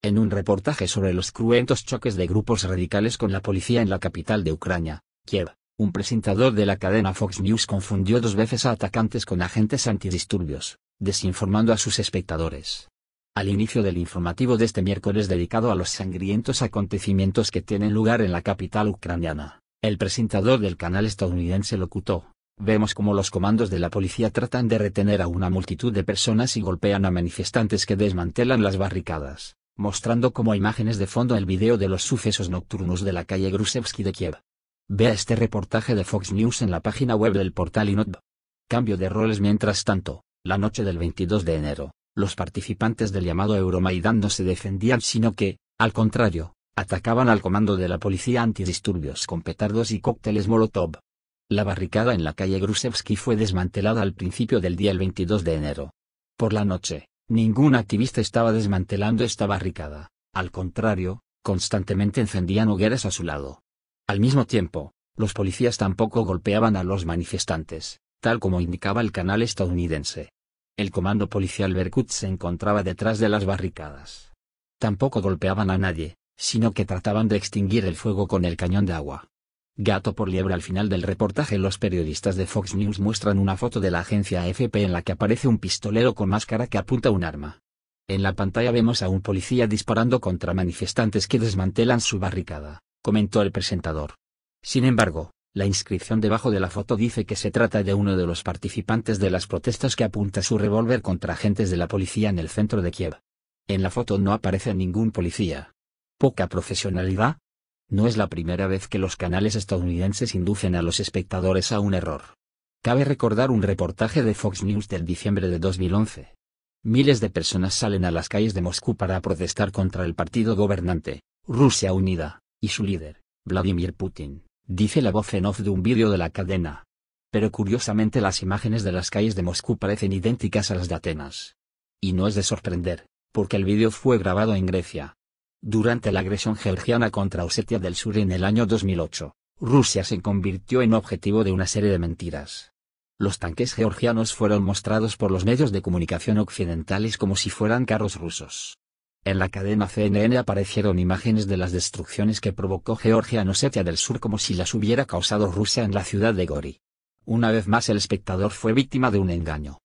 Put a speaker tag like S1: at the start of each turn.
S1: En un reportaje sobre los cruentos choques de grupos radicales con la policía en la capital de Ucrania, Kiev, un presentador de la cadena Fox News confundió dos veces a atacantes con agentes antidisturbios, desinformando a sus espectadores. Al inicio del informativo de este miércoles dedicado a los sangrientos acontecimientos que tienen lugar en la capital ucraniana, el presentador del canal estadounidense locutó, vemos cómo los comandos de la policía tratan de retener a una multitud de personas y golpean a manifestantes que desmantelan las barricadas mostrando como imágenes de fondo el video de los sucesos nocturnos de la calle Grusevsky de Kiev. Vea este reportaje de Fox News en la página web del portal Inod. Cambio de roles mientras tanto, la noche del 22 de enero, los participantes del llamado Euromaidan no se defendían sino que, al contrario, atacaban al comando de la policía antidisturbios con petardos y cócteles Molotov. La barricada en la calle Grusevsky fue desmantelada al principio del día el 22 de enero. Por la noche, Ningún activista estaba desmantelando esta barricada, al contrario, constantemente encendían hogueras a su lado. Al mismo tiempo, los policías tampoco golpeaban a los manifestantes, tal como indicaba el canal estadounidense. El comando policial Berkut se encontraba detrás de las barricadas. Tampoco golpeaban a nadie, sino que trataban de extinguir el fuego con el cañón de agua. Gato por liebre al final del reportaje los periodistas de Fox News muestran una foto de la agencia AFP en la que aparece un pistolero con máscara que apunta un arma. En la pantalla vemos a un policía disparando contra manifestantes que desmantelan su barricada, comentó el presentador. Sin embargo, la inscripción debajo de la foto dice que se trata de uno de los participantes de las protestas que apunta su revólver contra agentes de la policía en el centro de Kiev. En la foto no aparece ningún policía. Poca profesionalidad, no es la primera vez que los canales estadounidenses inducen a los espectadores a un error. Cabe recordar un reportaje de Fox News del diciembre de 2011. Miles de personas salen a las calles de Moscú para protestar contra el partido gobernante, Rusia Unida, y su líder, Vladimir Putin, dice la voz en off de un vídeo de la cadena. Pero curiosamente las imágenes de las calles de Moscú parecen idénticas a las de Atenas. Y no es de sorprender, porque el vídeo fue grabado en Grecia, durante la agresión georgiana contra Osetia del Sur en el año 2008, Rusia se convirtió en objetivo de una serie de mentiras. Los tanques georgianos fueron mostrados por los medios de comunicación occidentales como si fueran carros rusos. En la cadena CNN aparecieron imágenes de las destrucciones que provocó Georgia en Osetia del Sur como si las hubiera causado Rusia en la ciudad de Gori. Una vez más el espectador fue víctima de un engaño.